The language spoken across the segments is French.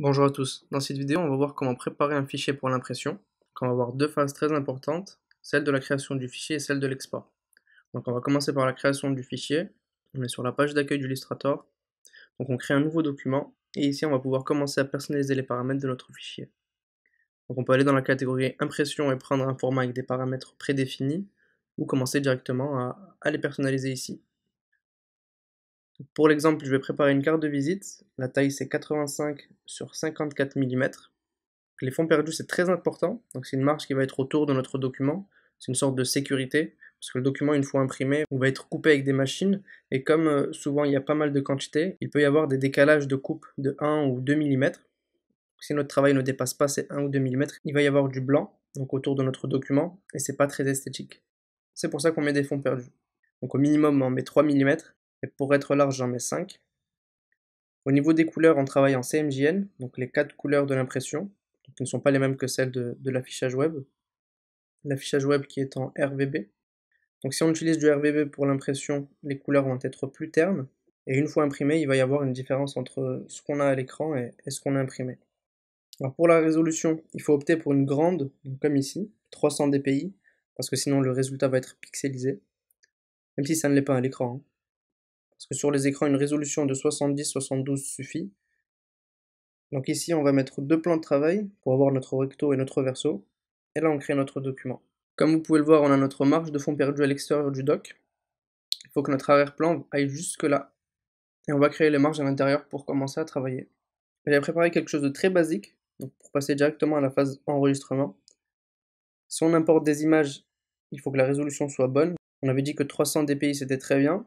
Bonjour à tous, dans cette vidéo on va voir comment préparer un fichier pour l'impression. On va voir deux phases très importantes, celle de la création du fichier et celle de l'export. Donc on va commencer par la création du fichier, on est sur la page d'accueil d'Illustrator, donc on crée un nouveau document, et ici on va pouvoir commencer à personnaliser les paramètres de notre fichier. Donc on peut aller dans la catégorie impression et prendre un format avec des paramètres prédéfinis, ou commencer directement à les personnaliser ici. Pour l'exemple, je vais préparer une carte de visite. La taille, c'est 85 sur 54 mm. Les fonds perdus, c'est très important. Donc, c'est une marge qui va être autour de notre document. C'est une sorte de sécurité. Parce que le document, une fois imprimé, on va être coupé avec des machines. Et comme euh, souvent, il y a pas mal de quantités, il peut y avoir des décalages de coupe de 1 ou 2 mm. Si notre travail ne dépasse pas ces 1 ou 2 mm, il va y avoir du blanc, donc autour de notre document, et c'est pas très esthétique. C'est pour ça qu'on met des fonds perdus. Donc au minimum, on met 3 mm, et pour être large j'en mets 5. Au niveau des couleurs, on travaille en CMJN, donc les 4 couleurs de l'impression, qui ne sont pas les mêmes que celles de, l'affichage web. L'affichage web qui est en RVB. Donc si on utilise du RVB pour l'impression, les couleurs vont être plus ternes, et une fois imprimé, il va y avoir une différence entre ce qu'on a à l'écran et, ce qu'on a imprimé. Alors pour la résolution, il faut opter pour une grande, comme ici, 300 dpi, parce que sinon le résultat va être pixelisé, même si ça ne l'est pas à l'écran. Hein parce que sur les écrans, une résolution de 70-72 suffit. Donc ici, on va mettre deux plans de travail pour avoir notre recto et notre verso. Et là, on crée notre document. Comme vous pouvez le voir, on a notre marge de fond perdu à l'extérieur du doc. Il faut que notre arrière-plan aille jusque là. Et on va créer les marges à l'intérieur pour commencer à travailler. J'ai préparé quelque chose de très basique, donc pour passer directement à la phase enregistrement. Si on importe des images, il faut que la résolution soit bonne. On avait dit que 300 dpi c'était très bien,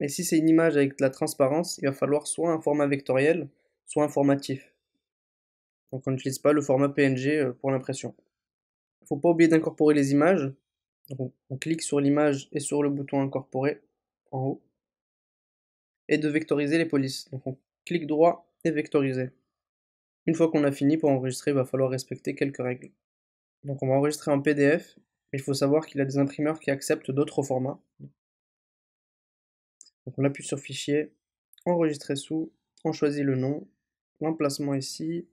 mais si c'est une image avec de la transparence, il va falloir soit un format vectoriel, soit un formatif. Donc on n'utilise pas le format PNG euh, pour l'impression. Il ne faut pas oublier d'incorporer les images. Donc on clique sur l'image et sur le bouton incorporer en haut. Et de vectoriser les polices. Donc on clique droit et vectoriser. Une fois qu'on a fini pour enregistrer, il va falloir respecter quelques règles. Donc on va enregistrer en PDF, mais il faut savoir qu'il y a des imprimeurs qui acceptent d'autres formats on appuie sur fichier, enregistrer sous, on choisit le nom, l'emplacement ici.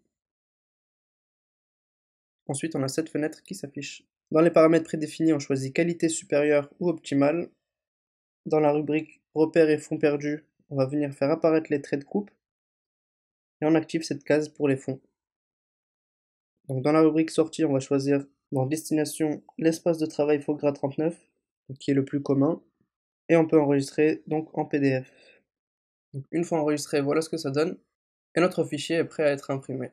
Ensuite on a cette fenêtre qui s'affiche. Dans les paramètres prédéfinis, on choisit qualité supérieure ou optimale. Dans la rubrique repères et fonds perdus, on va venir faire apparaître les traits de coupe et on active cette case pour les fonds. Donc dans la rubrique sortie, on va choisir dans destination l'espace de travail FOGRA 39, qui est le plus commun et on peut enregistrer donc en PDF. une fois enregistré, voilà ce que ça donne et notre fichier est prêt à être imprimé.